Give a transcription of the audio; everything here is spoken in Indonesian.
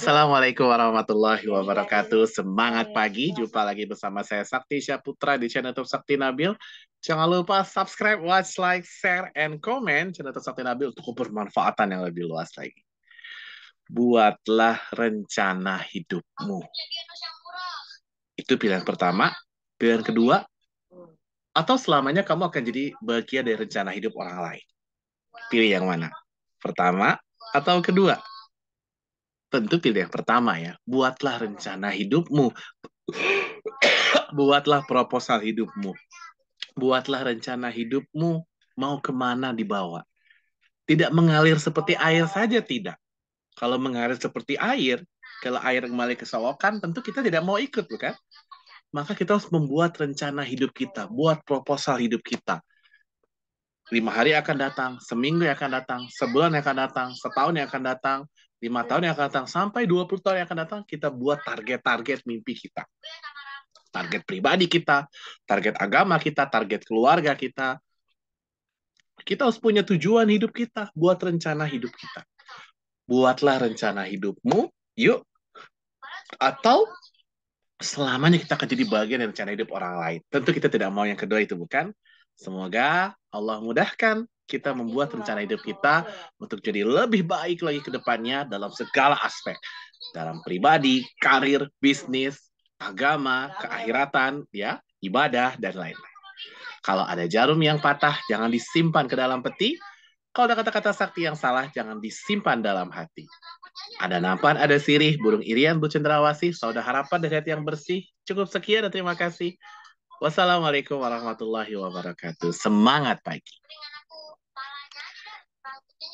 Assalamualaikum warahmatullahi wabarakatuh. Semangat iya, pagi. Jumpa lagi bersama saya Sakti Sya'putra di channel YouTube Sakti Nabil. Jangan lupa subscribe, watch, like, share, and comment channel YouTube Sakti Nabil untuk kebermanfaatan yang lebih luas lagi. Buatlah rencana hidupmu. Itu pilihan pertama. Pilihan kedua, atau selamanya kamu akan jadi bagian dari rencana hidup orang lain. Pilih yang mana? Pertama atau kedua? tentu yang pertama ya. Buatlah rencana hidupmu. Buatlah proposal hidupmu. Buatlah rencana hidupmu mau kemana dibawa. Tidak mengalir seperti air saja tidak. Kalau mengalir seperti air, kalau air kembali ke sawokan, tentu kita tidak mau ikut, bukan? Maka kita harus membuat rencana hidup kita, buat proposal hidup kita lima hari akan datang, seminggu akan datang, sebulan akan datang, setahun akan datang, lima tahun yang akan datang sampai 20 tahun yang akan datang kita buat target-target mimpi kita target pribadi kita target agama kita target keluarga kita kita harus punya tujuan hidup kita buat rencana hidup kita buatlah rencana hidupmu yuk atau selamanya kita akan jadi bagian dari rencana hidup orang lain tentu kita tidak mau yang kedua itu bukan semoga Allah mudahkan kita membuat rencana hidup kita untuk jadi lebih baik lagi ke depannya dalam segala aspek. Dalam pribadi, karir, bisnis, agama, keakhiratan, ya, ibadah, dan lain-lain. Kalau ada jarum yang patah, jangan disimpan ke dalam peti. Kalau ada kata-kata sakti yang salah, jangan disimpan dalam hati. Ada nampan, ada sirih, burung irian, bu cendrawasih, saudah harapan dari hati yang bersih. Cukup sekian dan terima kasih. Wassalamualaikum warahmatullahi wabarakatuh. Semangat pagi.